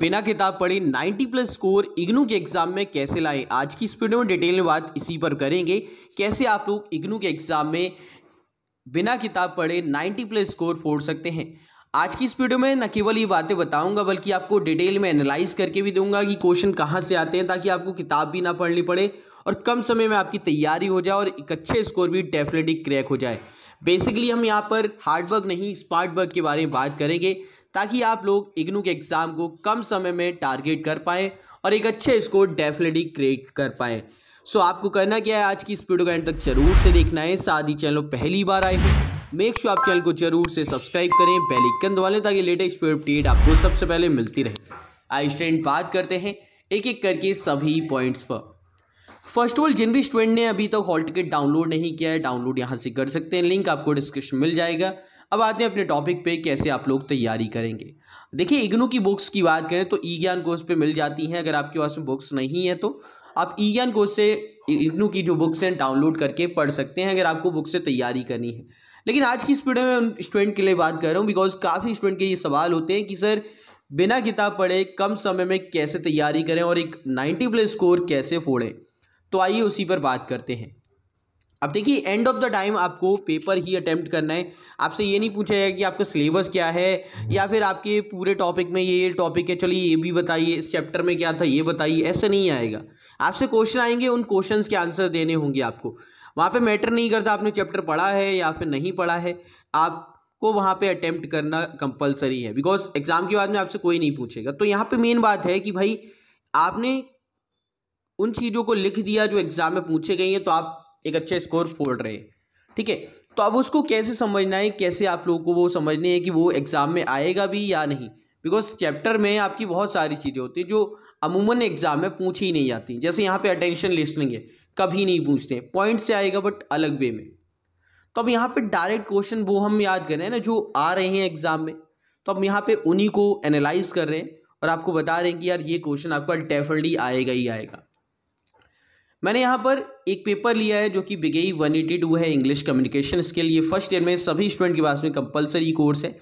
बिना किताब पढ़े 90 प्लस स्कोर इग्नू के एग्ज़ाम में कैसे लाएं आज की इस वीडियो में डिटेल में बात इसी पर करेंगे कैसे आप लोग इग्नू के एग्ज़ाम में बिना किताब पढ़े 90 प्लस स्कोर फोड़ सकते हैं आज की इस वीडियो में न केवल ये बातें बताऊंगा बल्कि आपको डिटेल में एनालाइज करके भी दूंगा कि क्वेश्चन कहाँ से आते हैं ताकि आपको किताब भी ना पढ़नी पड़े और कम समय में आपकी तैयारी हो जाए और एक अच्छे स्कोर भी डेफिनेटली क्रैक हो जाए बेसिकली हम यहाँ पर हार्डवर्क नहीं स्मार्ट वर्क के बारे में बात करेंगे ताकि आप लोग इग्नू के एग्ज़ाम को कम समय में टारगेट कर पाएँ और एक अच्छे स्कोर डेफिनेटली क्रिएट कर पाएँ सो आपको करना क्या है आज की स्पीड का एंड तक जरूर से देखना है साथ ही चैनल पहली बार आए हैं मेक श्योर आप चैनल को जरूर से सब्सक्राइब करें बेल आइकन दबा लें ताकि लेटेस्ट अपडेट आपको सबसे पहले मिलती रहे आई स्टैंड बात करते हैं एक एक करके सभी पॉइंट्स पर फर्स्ट ऑफ ऑल जिन भी स्टूडेंट ने अभी तक तो हॉल टिकट डाउनलोड नहीं किया है डाउनलोड यहाँ से कर सकते हैं लिंक आपको डिस्क्रिप्शन मिल जाएगा अब आते हैं अपने टॉपिक पे कैसे आप लोग तैयारी करेंगे देखिए इग्नू की बुक्स की बात करें तो ई ज्ञान कोर्स पे मिल जाती हैं अगर आपके पास में बुक्स नहीं है तो आप ई ज्ञान कोर्स से इग्नू की जो बुक्स हैं डाउनलोड करके पढ़ सकते हैं अगर आपको बुक से तैयारी करनी है लेकिन आज की इस में उन स्टूडेंट के लिए बात कर रहा हूँ बिकॉज काफ़ी स्टूडेंट के ये सवाल होते हैं कि सर बिना किताब पढ़े कम समय में कैसे तैयारी करें और एक नाइन्टी प्लस स्कोर कैसे फोड़ें तो आइए उसी पर बात करते हैं अब देखिए एंड ऑफ द टाइम आपको पेपर ही अटैम्प्ट करना है आपसे ये नहीं पूछा जाएगा कि आपका सिलेबस क्या है या फिर आपके पूरे टॉपिक में ये टॉपिक है चलिए ये भी बताइए इस चैप्टर में क्या था ये बताइए ऐसा नहीं आएगा आपसे क्वेश्चन आएंगे उन क्वेश्चन के आंसर देने होंगे आपको वहाँ पर मैटर नहीं करता आपने चैप्टर पढ़ा है या फिर नहीं पढ़ा है आप को वहाँ पे अटैम्प्ट करना कंपलसरी है बिकॉज एग्ज़ाम के बाद में आपसे कोई नहीं पूछेगा तो यहाँ पे मेन बात है कि भाई आपने उन चीज़ों को लिख दिया जो एग्ज़ाम में पूछे गई हैं तो आप एक अच्छे स्कोर फोड़ रहे ठीक है तो अब उसको कैसे समझना है कैसे आप लोगों को वो समझने हैं कि वो एग्ज़ाम में आएगा भी या नहीं बिकॉज चैप्टर में आपकी बहुत सारी चीज़ें होती हैं जो अमूमन एग्ज़ाम में पूछी ही नहीं जाती जैसे यहाँ पे अटेंशन लिस्टिंग है कभी नहीं पूछते पॉइंट से आएगा बट अलग वे में तो अब यहाँ पे डायरेक्ट क्वेश्चन वो हम याद कर रहे हैं ना जो आ रहे हैं एग्ज़ाम में तो अब यहाँ पे उन्हीं को एनालाइज कर रहे हैं और आपको बता रहे हैं कि यार ये क्वेश्चन आपका डेफिनेटली आएगा ही आएगा मैंने यहाँ पर एक पेपर लिया है जो कि बिगेई वन एटी टू है इंग्लिश कम्युनिकेशन इसके लिए फर्स्ट ईयर में सभी स्टूडेंट के पास में कंपलसरी कोर्स है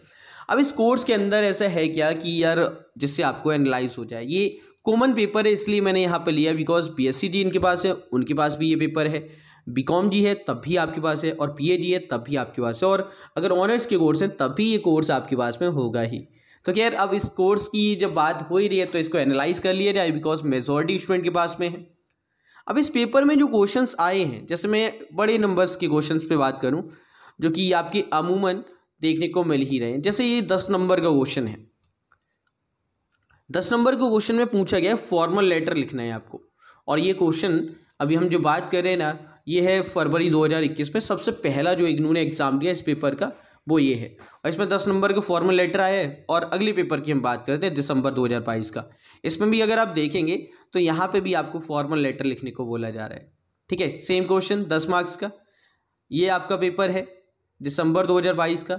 अब इस कोर्स के अंदर ऐसा है क्या कि यार जिससे आपको एनालाइज हो जाए ये कॉमन पेपर है इसलिए मैंने यहाँ पर लिया बिकॉज बी एस जी इनके पास है उनके पास भी ये पेपर है बी कॉम जी है तब भी आपके पास है और पी ए जी है तब भी आपके पास है और अगर ऑनर्स के कोर्स हैं तब भी ये कोर्स आपके पास में होगा ही तो खैर अब इस कोर्स की जब बात हो ही रही है तो इसको एनालाइज कर लिया जाए बिकॉज मेजोरिटी स्टूडेंट के पास में है अब इस पेपर में जो क्वेश्चंस आए हैं जैसे मैं बड़े नंबर्स के क्वेश्चंस पे बात करूं जो कि आपके अमूमन देखने को मिल ही रहे हैं जैसे ये दस नंबर का क्वेश्चन है दस नंबर के क्वेश्चन में पूछा गया है फॉर्मल लेटर लिखना है आपको और ये क्वेश्चन अभी हम जो बात कर रहे हैं ना ये है फरवरी 2021 में सबसे पहला जो इग्नू ने एग्ज़ाम दिया इस पेपर का वो ये है और इसमें दस नंबर के फॉर्मल लेटर आए और अगले पेपर की हम बात करते हैं दिसंबर दो हज़ार बाईस का इसमें भी अगर आप देखेंगे तो यहाँ पे भी आपको फॉर्मल लेटर लिखने को बोला जा रहा है ठीक है सेम क्वेश्चन दस मार्क्स का ये आपका पेपर है दिसंबर दो हज़ार बाईस का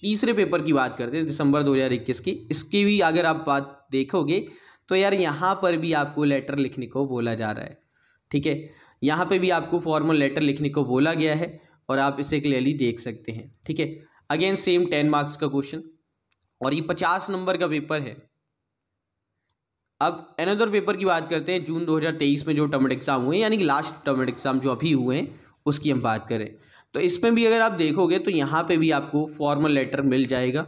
तीसरे पेपर की बात करते हैं दिसंबर दो हज़ार इक्कीस की इसकी भी अगर आप बात देखोगे तो यार यहाँ पर भी आपको लेटर लिखने को बोला जा रहा है ठीक है यहाँ पर भी आपको फॉर्मल लेटर लिखने को बोला गया है और आप इसे क्लियरली देख सकते हैं ठीक है अगेन सेम टेन मार्क्स का क्वेश्चन और ये पचास नंबर का पेपर है अब एनदर पेपर की बात करते हैं जून 2023 में जो टर्मेट एग्ज़ाम हुए यानी कि लास्ट टर्मेट एग्ज़ाम जो अभी हुए हैं उसकी हम बात करें तो इसमें भी अगर आप देखोगे तो यहाँ पे भी आपको फॉर्मल लेटर मिल जाएगा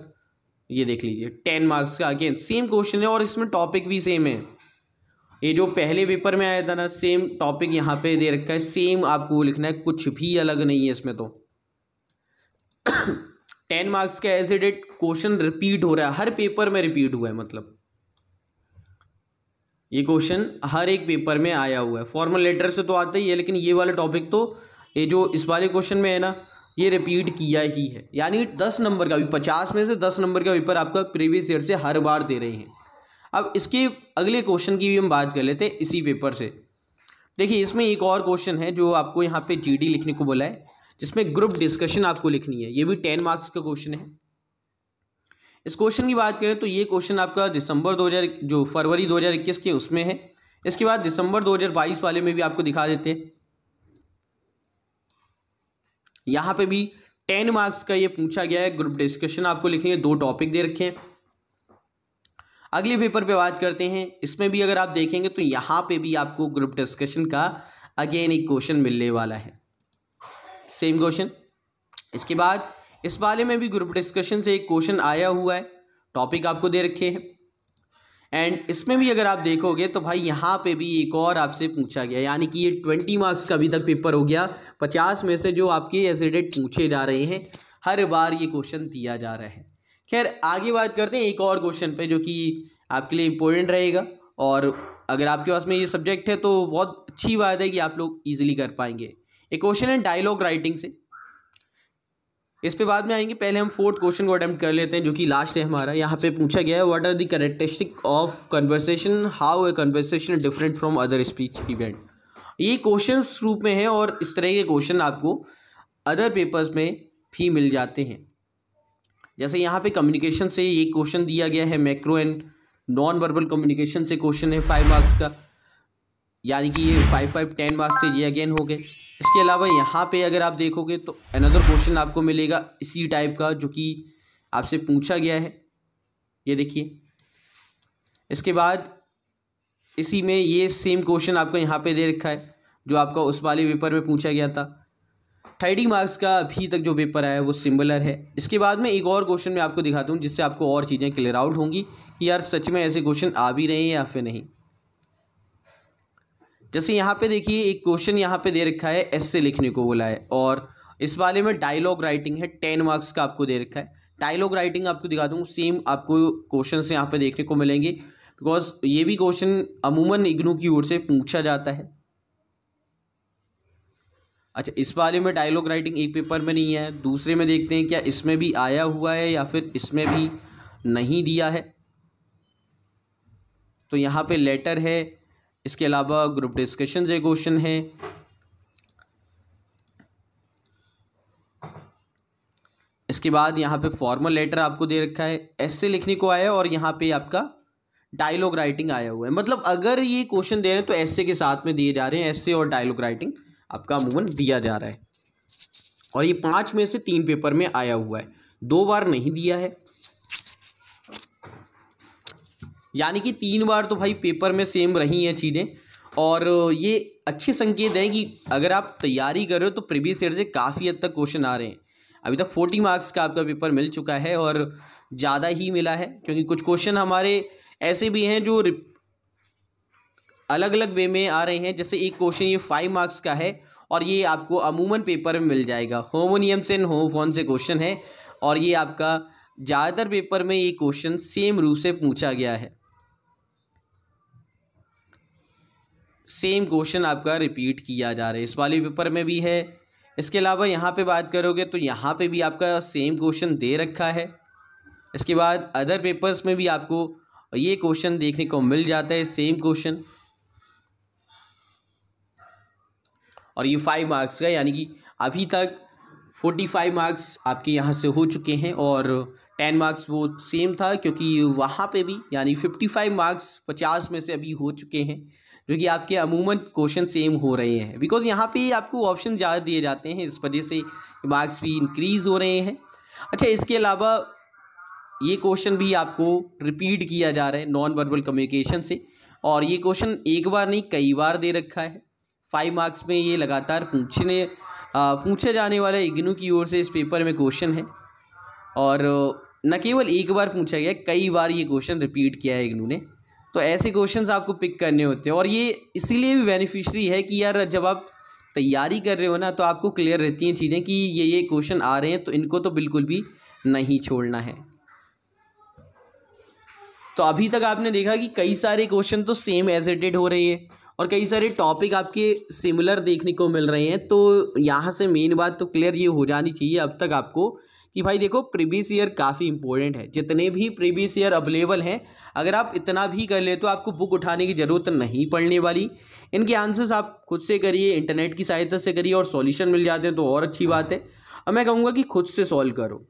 ये देख लीजिए टेन मार्क्स का अगेन सेम क्वेश्चन है और इसमें टॉपिक भी सेम है ये जो पहले पेपर में आया था ना सेम टॉपिक यहाँ पे दे रखा है सेम आपको लिखना है कुछ भी अलग नहीं है इसमें तो टेन मार्क्स का as it it question repeat हो रहा है हर पेपर में रिपीट हुआ है मतलब ये क्वेश्चन हर एक पेपर में आया हुआ है फॉर्मल लेटर से तो आता ही है लेकिन ये वाला टॉपिक तो ये जो इस वाले क्वेश्चन में है ना ये रिपीट किया ही है यानी दस नंबर का भी पचास में से दस नंबर का पेपर आपका प्रीवियस ईयर से हर बार दे रहे हैं अब इसके अगले क्वेश्चन की भी हम बात कर लेते हैं इसी पेपर से देखिए इसमें एक और क्वेश्चन है जो आपको यहाँ पे जीडी लिखने को बोला है जिसमें ग्रुप डिस्कशन आपको लिखनी है ये भी टेन मार्क्स का क्वेश्चन है इस क्वेश्चन की बात करें तो ये क्वेश्चन आपका दिसंबर 2000 जो फरवरी 2021 के उसमें है इसके बाद दिसंबर 2022 वाले में भी आपको दिखा देते हैं यहाँ पे भी टेन मार्क्स का ये पूछा गया है ग्रुप डिस्कशन आपको लिखनी है दो टॉपिक दे रखे हैं अगले पेपर पे बात करते हैं इसमें भी अगर आप देखेंगे तो यहाँ पे भी आपको ग्रुप डिस्कशन का अगेन एक क्वेश्चन मिलने वाला है सेम क्वेश्चन इसके बाद इस वाले में भी ग्रुप डिस्कशन से एक क्वेश्चन आया हुआ है टॉपिक आपको दे रखे हैं एंड इसमें भी अगर आप देखोगे तो भाई यहाँ पे भी एक और आपसे पूछा गया यानी कि ये ट्वेंटी मार्क्स का अभी तक पेपर हो गया पचास में से जो आपके एसिडेट पूछे जा रहे हैं हर बार ये क्वेश्चन दिया जा रहा है खैर आगे बात करते हैं एक और क्वेश्चन पे जो कि आपके लिए इम्पोर्टेंट रहेगा और अगर आपके पास में ये सब्जेक्ट है तो बहुत अच्छी बात है कि आप लोग ईजिली कर पाएंगे एक क्वेश्चन है डायलॉग राइटिंग से इस पे बाद में आएंगे पहले हम फोर्थ क्वेश्चन को अटेम्प्ट कर लेते हैं जो कि लास्ट है हमारा यहाँ पे पूछा गया है what are the characteristic of conversation how a conversation different from other speech event ये क्वेश्चन रूप में है और इस तरह के क्वेश्चन आपको अदर पेपर्स में भी मिल जाते हैं जैसे यहाँ पे कम्युनिकेशन से ये क्वेश्चन दिया गया है macro and non verbal communication से क्वेश्चन है फाइव मार्क्स का यानी कि ये फाइव फाइव टेन मार्क्स से ये अगेन हो गए इसके अलावा यहाँ पे अगर आप देखोगे तो अनदर क्वेश्चन आपको मिलेगा इसी टाइप का जो कि आपसे पूछा गया है ये देखिए इसके बाद इसी में ये सेम क्वेश्चन आपको यहाँ पे दे रखा है जो आपका उस वाले पेपर में पूछा गया था थर्टी मार्क्स का अभी तक जो पेपर आया है वो सिम्बलर है इसके बाद में एक और क्वेश्चन मैं आपको दिखाता हूँ जिससे आपको और चीज़ें क्लियर आउट होंगी कि यार सच में ऐसे क्वेश्चन आ भी रहे हैं या फिर नहीं जैसे यहाँ पे देखिए एक क्वेश्चन यहाँ पे दे रखा है एस से लिखने को बोला है और इस वाले में डायलॉग राइटिंग है टेन मार्क्स का आपको दे रखा है डायलॉग राइटिंग आपको दिखा दूँ सेम आपको क्वेश्चन यहाँ पे देखने को मिलेंगे बिकॉज ये भी क्वेश्चन अमूमन इग्नू की ओर से पूछा जाता है अच्छा इस वाले में डायलॉग राइटिंग एक पेपर में नहीं है दूसरे में देखते हैं क्या इसमें भी आया हुआ है या फिर इसमें भी नहीं दिया है तो यहाँ पे लेटर है इसके अलावा ग्रुप डिस्कशन से क्वेश्चन है इसके बाद यहाँ पे फॉर्मल लेटर आपको दे रखा है ऐसे लिखने को आया है और यहाँ पे आपका डायलॉग राइटिंग आया हुआ है मतलब अगर ये क्वेश्चन दे रहे हैं तो ऐसे के साथ में दिए जा रहे हैं ऐसे और डायलॉग राइटिंग आपका अमूमन दिया जा रहा है और ये पाँच में से तीन पेपर में आया हुआ है दो बार नहीं दिया है यानी कि तीन बार तो भाई पेपर में सेम रही हैं चीज़ें और ये अच्छे संकेत हैं कि अगर आप तैयारी कर रहे हो तो प्रीवियस ईयर से काफ़ी हद तक क्वेश्चन आ रहे हैं अभी तक फोर्टी मार्क्स का आपका पेपर मिल चुका है और ज़्यादा ही मिला है क्योंकि कुछ क्वेश्चन हमारे ऐसे भी हैं जो अलग अलग वे में आ रहे हैं जैसे एक क्वेश्चन ये फाइव मार्क्स का है और ये आपको अमूमन पेपर में मिल जाएगा होमोनियम एंड होमोफोन से क्वेश्चन है और ये आपका ज़्यादातर पेपर में ये क्वेश्चन सेम रूप से पूछा गया है सेम क्वेश्चन आपका रिपीट किया जा रहा है इस वाले पेपर में भी है इसके अलावा यहाँ पे बात करोगे तो यहाँ पे भी आपका सेम क्वेश्चन दे रखा है इसके बाद अदर पेपर्स में भी आपको ये क्वेश्चन देखने को मिल जाता है सेम क्वेश्चन और ये फाइव मार्क्स का यानी कि अभी तक फोर्टी फाइव मार्क्स आपके यहाँ से हो चुके हैं और टेन मार्क्स वो सेम था क्योंकि वहाँ पे भी यानी फिफ्टी फाइव मार्क्स पचास में से अभी हो चुके हैं क्योंकि आपके अमूमन क्वेश्चन सेम हो रहे हैं बिकॉज यहाँ पे आपको ऑप्शन ज़्यादा दिए जाते हैं इस वजह से मार्क्स भी इंक्रीज़ हो रहे हैं अच्छा इसके अलावा ये क्वेश्चन भी आपको रिपीट किया जा रहा है नॉन वर्बल कम्युनिकेशन से और ये क्वेश्चन एक बार नहीं कई बार दे रखा है फाइव मार्क्स में ये लगातार पूछने पूछे जाने वाले इग्नू की ओर से इस पेपर में क्वेश्चन है और न केवल एक बार पूछा गया कई बार ये क्वेश्चन रिपीट किया है इग्नू ने तो ऐसे क्वेश्चन आपको पिक करने होते हैं और ये इसीलिए भी बेनिफिशरी है कि यार जब आप तैयारी कर रहे हो ना तो आपको क्लियर रहती हैं चीज़ें कि ये ये क्वेश्चन आ रहे हैं तो इनको तो बिल्कुल भी नहीं छोड़ना है तो अभी तक आपने देखा कि कई सारे क्वेश्चन तो सेम एज एडेड हो रही है और कई सारे टॉपिक आपके सिमिलर देखने को मिल रहे हैं तो यहाँ से मेन बात तो क्लियर ये हो जानी चाहिए अब तक आपको कि भाई देखो प्रीवियस ईयर काफ़ी इंपॉर्टेंट है जितने भी प्रीवियस ईयर अवेलेबल हैं अगर आप इतना भी कर ले तो आपको बुक उठाने की ज़रूरत नहीं पड़ने वाली इनके आंसर्स आप खुद से करिए इंटरनेट की सहायता से करिए और सॉल्यूशन मिल जाते हैं तो और अच्छी बात है अब मैं कहूँगा कि खुद से सॉल्व करो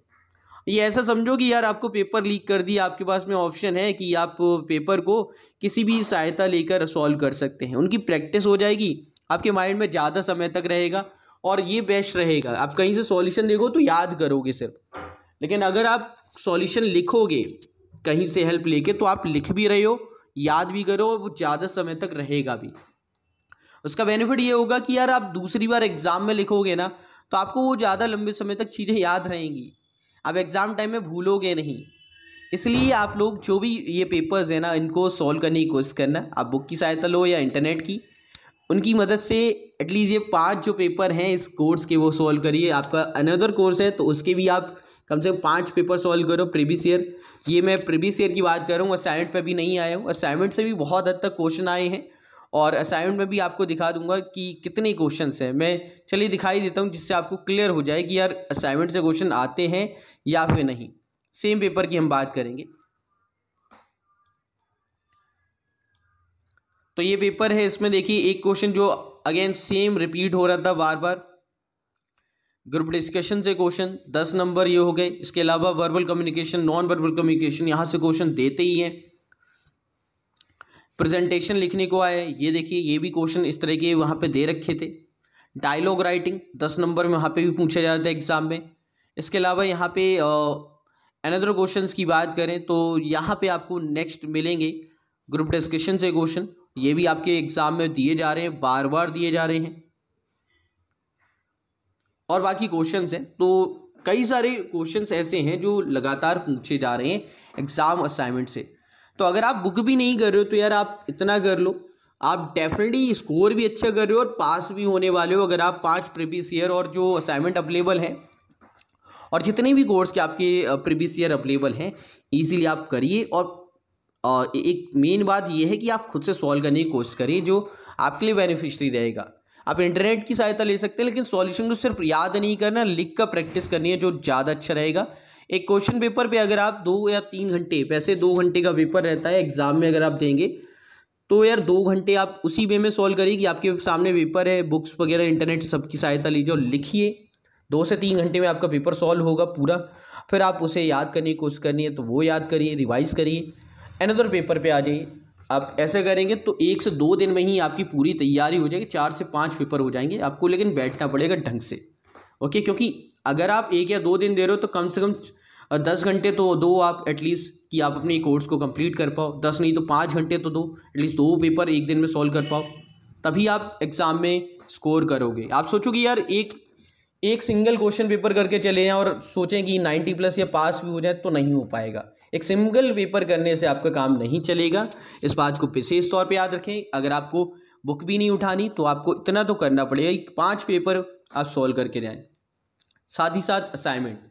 ये ऐसा समझो कि यार आपको पेपर लीक कर दिया आपके पास में ऑप्शन है कि आप पेपर को किसी भी सहायता लेकर सॉल्व कर सकते हैं उनकी प्रैक्टिस हो जाएगी आपके माइंड में ज़्यादा समय तक रहेगा और ये बेस्ट रहेगा आप कहीं से सॉल्यूशन देखो तो याद करोगे सिर्फ लेकिन अगर आप सॉल्यूशन लिखोगे कहीं से हेल्प लेके तो आप लिख भी रहे हो याद भी करो और वो ज़्यादा समय तक रहेगा भी उसका बेनिफिट ये होगा कि यार आप दूसरी बार एग्ज़ाम में लिखोगे ना तो आपको वो ज़्यादा लंबे समय तक चीज़ें याद रहेंगी अब एग्ज़ाम टाइम में भूलोगे नहीं इसलिए आप लोग जो भी ये पेपर्स हैं ना इनको सॉल्व करने की कोशिश करना आप बुक की सहायता लो या इंटरनेट की उनकी मदद से एटलीस्ट ये पांच जो पेपर हैं इस कोर्स के वो सॉल्व करिए आपका अनदर कोर्स है तो उसके भी आप कम से कम पाँच पेपर सॉल्व करो प्रीवियस ईयर ये मैं प्रीवियस ईयर की बात कर रहा हूँ असाइनमेंट पर भी नहीं आया हूँ असाइनमेंट से भी बहुत हद तक क्वेश्चन आए हैं और असाइनमेंट में भी आपको दिखा दूंगा कि कितने क्वेश्चंस हैं मैं चलिए दिखाई देता हूँ जिससे आपको क्लियर हो जाए कि यार असाइनमेंट से क्वेश्चन आते हैं या फिर नहीं सेम पेपर की हम बात करेंगे तो ये पेपर है इसमें देखिए एक क्वेश्चन जो अगेन सेम रिपीट हो रहा था बार बार ग्रुप डिस्कशन से क्वेश्चन दस नंबर ये हो गए इसके अलावा verbal communication non verbal communication यहां से क्वेश्चन देते ही हैं प्रेजेंटेशन लिखने को आया ये देखिए ये भी क्वेश्चन इस तरह के वहां पे दे रखे थे डायलॉग राइटिंग दस नंबर में वहां पे भी पूछा जाता है एग्जाम में इसके अलावा यहाँ पे अनदर क्वेश्चंस की बात करें तो यहाँ पे आपको नेक्स्ट मिलेंगे ग्रुप डिस्कशन से क्वेश्चन ये भी आपके एग्ज़ाम में दिए जा रहे हैं बार बार दिए जा रहे हैं और बाकी क्वेश्चन हैं तो कई सारे क्वेश्चन ऐसे हैं जो लगातार पूछे जा रहे हैं एग्ज़ाम असाइनमेंट से तो अगर आप बुक भी नहीं कर रहे हो तो यार आप इतना कर लो आप डेफिनेटली स्कोर भी अच्छा कर रहे हो और पास भी होने वाले हो अगर आप पांच प्रीवियस ईयर और जो असाइनमेंट अवेलेबल है और जितने भी कोर्स के आपके प्रीवियस ईयर अवेलेबल हैं ईजिली आप करिए और एक मेन बात यह है कि आप खुद से सॉल्व करने की कोशिश करिए जो आपके लिए बेनिफिशरी रहेगा आप इंटरनेट की सहायता ले सकते हैं लेकिन सॉल्यूशन को सिर्फ याद नहीं करना लिख कर प्रैक्टिस करनी है जो ज़्यादा अच्छा रहेगा एक क्वेश्चन पेपर पे अगर आप दो या तीन घंटे वैसे दो घंटे का पेपर रहता है एग्जाम में अगर आप देंगे तो यार दो घंटे आप उसी वे में सॉल्व करिए कि आपके सामने पेपर है बुक्स वगैरह इंटरनेट सबकी सहायता लीजिए और लिखिए दो से तीन घंटे में आपका पेपर सॉल्व होगा पूरा फिर आप उसे याद करने की कोशिश करनी है तो वो याद करिए रिवाइज़ करिए अनदर पेपर पे आ जाइए आप ऐसे करेंगे तो एक से दो दिन में ही आपकी पूरी तैयारी हो जाएगी चार से पाँच पेपर हो जाएंगे आपको लेकिन बैठना पड़ेगा ढंग से ओके क्योंकि अगर आप एक या दो दिन दे रहे हो तो कम से कम दस घंटे तो दो आप एटलीस्ट कि आप अपने कोर्स को कंप्लीट कर पाओ दस नहीं तो पाँच घंटे तो दो एटलीस्ट दो पेपर एक दिन में सॉल्व कर पाओ तभी आप एग्ज़ाम में स्कोर करोगे आप सोचोगे यार एक एक सिंगल क्वेश्चन पेपर करके चले जाएँ और सोचें कि नाइन्टी प्लस या पास भी हो जाए तो नहीं हो पाएगा एक सिंगल पेपर करने से आपका काम नहीं चलेगा इस बात को विशेष तौर पे याद रखें अगर आपको बुक भी नहीं उठानी तो आपको इतना तो करना पड़ेगा कि पाँच पेपर आप सॉल्व करके जाएं साथ ही साथ असाइनमेंट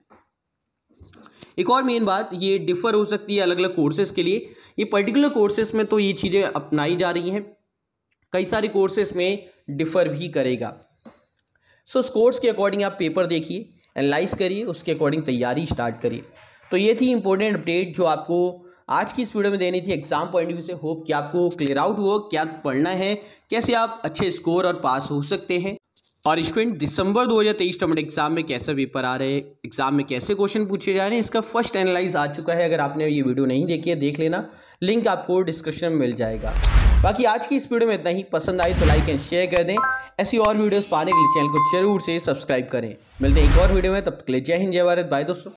एक और मेन बात ये डिफ़र हो सकती है अलग अलग कोर्सेज़ के लिए ये पर्टिकुलर कोर्सेज़ में तो ये चीज़ें अपनाई जा रही हैं कई सारे कोर्सेज़ में डिफ़र भी करेगा सो स्कोर्स के अकॉर्डिंग आप पेपर देखिए एनालाइज करिए उसके अकॉर्डिंग तैयारी स्टार्ट करिए तो ये थी इंपॉर्टेंट अपडेट जो आपको आज की इस वीडियो में देनी थी एग्जाम पॉइंट व्यू से होप कि आपको क्लियर आउट हुआ क्या पढ़ना है कैसे आप अच्छे स्कोर और पास हो सकते हैं और स्टूडेंट दिसंबर 2023 टर्म एग्जाम में कैसे पेपर आ रहे हैं एग्जाम में कैसे क्वेश्चन पूछे जा रहे हैं इसका फर्स्ट एनालाइज आ चुका है अगर आपने ये वीडियो नहीं देखी है देख लेना लिंक आपको डिस्क्रिप्शन में मिल जाएगा बाकी आज की इस वीडियो में इतना ही पसंद आए तो लाइक एंड शेयर कर दें ऐसी और वीडियोज़ पाने के लिए चैनल को जरूर से सब्सक्राइब करें मिलते हैं एक और वीडियो में तब के लिए जय हिंद जय भारत बाय दोस्तों